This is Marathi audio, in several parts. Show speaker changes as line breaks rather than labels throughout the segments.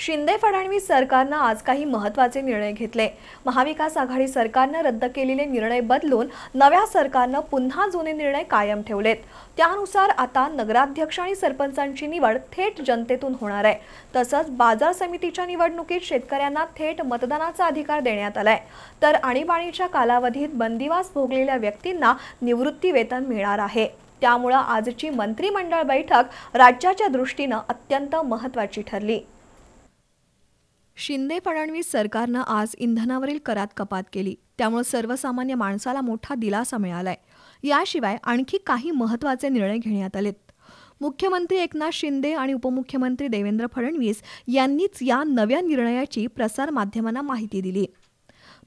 शिंदे फडणवीस सरकारनं आज काही महत्त्वाचे निर्णय घेतले महाविकास आघाडी सरकारनं रद्द केलेले निर्णय बदलून नव्या सरकारनं पुन्हा जुने निर्णय कायम ठेवलेत त्यानुसार आता नगराध्यक्ष आणि सरपंचांची निवड थेट जनतेतून होणार आहे तसंच बाजार समितीच्या निवडणुकीत शेतकऱ्यांना थेट मतदानाचा अधिकार देण्यात आलाय तर आणीबाणीच्या कालावधीत बंदिवास भोगलेल्या व्यक्तींना निवृत्ती वेतन मिळणार आहे त्यामुळं आजची मंत्रिमंडळ बैठक राज्याच्या दृष्टीनं अत्यंत महत्त्वाची ठरली शिंदे फडणवीस सरकारनं आज इंधनावरील करात कपात केली त्यामुळे सर्वसामान्य माणसाला मोठा दिलासा मिळालाय याशिवाय आणखी काही महत्त्वाचे निर्णय घेण्यात आलेत मुख्यमंत्री एकनाथ शिंदे आणि उपमुख्यमंत्री देवेंद्र फडणवीस यांनीच या नव्या निर्णयाची प्रसार माध्यमांना माहिती दिली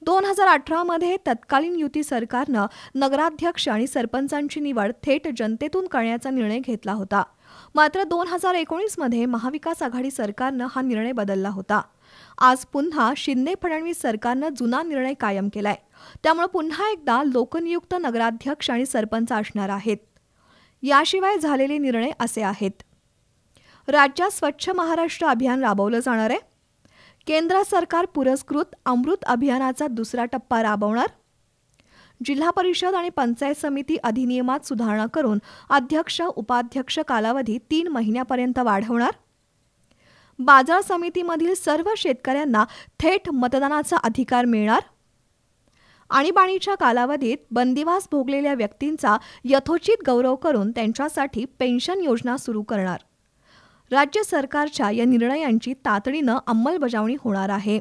दोन हजार अठरामध्ये तत्कालीन युती सरकारनं नगराध्यक्ष आणि सरपंचांची निवड थेट जनतेतून करण्याचा निर्णय घेतला होता मात्र दोन हजार एकोणीसमध्ये महाविकास आघाडी सरकारनं हा निर्णय बदलला होता आज पुन्हा शिंदे फडणवीस सरकारनं जुना निर्णय कायम केलाय त्यामुळे पुन्हा एकदा लोकनियुक्त नगराध्यक्ष आणि सरपंच असणार आहेत याशिवाय झालेले निर्णय असे आहेत राज्यात स्वच्छ महाराष्ट्र अभियान राबवलं जाणार आहे केंद्र सरकार पुरस्कृत अमृत अभियानाचा दुसरा टप्पा राबवणार जिल्हा परिषद आणि पंचायत समिती अधिनियमात सुधारणा करून अध्यक्ष उपाध्यक्ष कालावधी तीन महिन्यापर्यंत वाढवणार बाजार समितीमधील सर्व शेतकऱ्यांना थेट मतदानाचा अधिकार मिळणार आणीबाणीच्या कालावधीत बंदिवास भोगलेल्या व्यक्तींचा यथोचित गौरव करून त्यांच्यासाठी पेन्शन योजना सुरू करणार राज्य सरकारच्या या निर्णयांची तातडीनं अंमलबजावणी होणार आहे